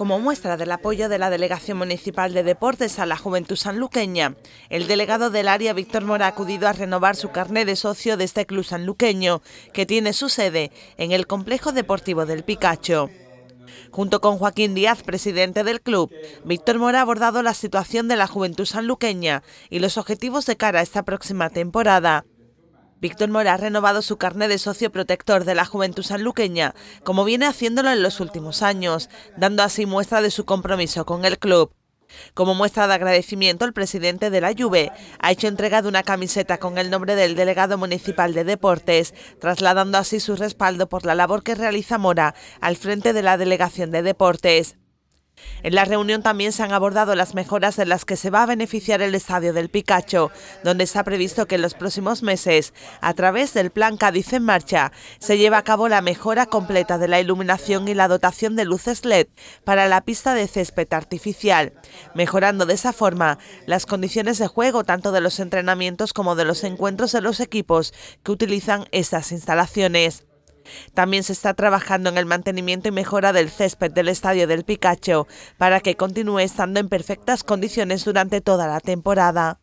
como muestra del apoyo de la Delegación Municipal de Deportes a la Juventud Sanluqueña. El delegado del área, Víctor Mora, ha acudido a renovar su carné de socio de este club sanluqueño, que tiene su sede en el Complejo Deportivo del Picacho. Junto con Joaquín Díaz, presidente del club, Víctor Mora ha abordado la situación de la juventud sanluqueña y los objetivos de cara a esta próxima temporada. Víctor Mora ha renovado su carné de socio protector de la juventud sanluqueña, como viene haciéndolo en los últimos años, dando así muestra de su compromiso con el club. Como muestra de agradecimiento, el presidente de la Juve ha hecho entrega de una camiseta con el nombre del delegado municipal de deportes, trasladando así su respaldo por la labor que realiza Mora al frente de la delegación de deportes. En la reunión también se han abordado las mejoras de las que se va a beneficiar el estadio del Picacho, donde está previsto que en los próximos meses, a través del Plan Cádiz en Marcha, se lleve a cabo la mejora completa de la iluminación y la dotación de luces LED para la pista de césped artificial, mejorando de esa forma las condiciones de juego tanto de los entrenamientos como de los encuentros de los equipos que utilizan estas instalaciones. También se está trabajando en el mantenimiento y mejora del césped del estadio del Picacho para que continúe estando en perfectas condiciones durante toda la temporada.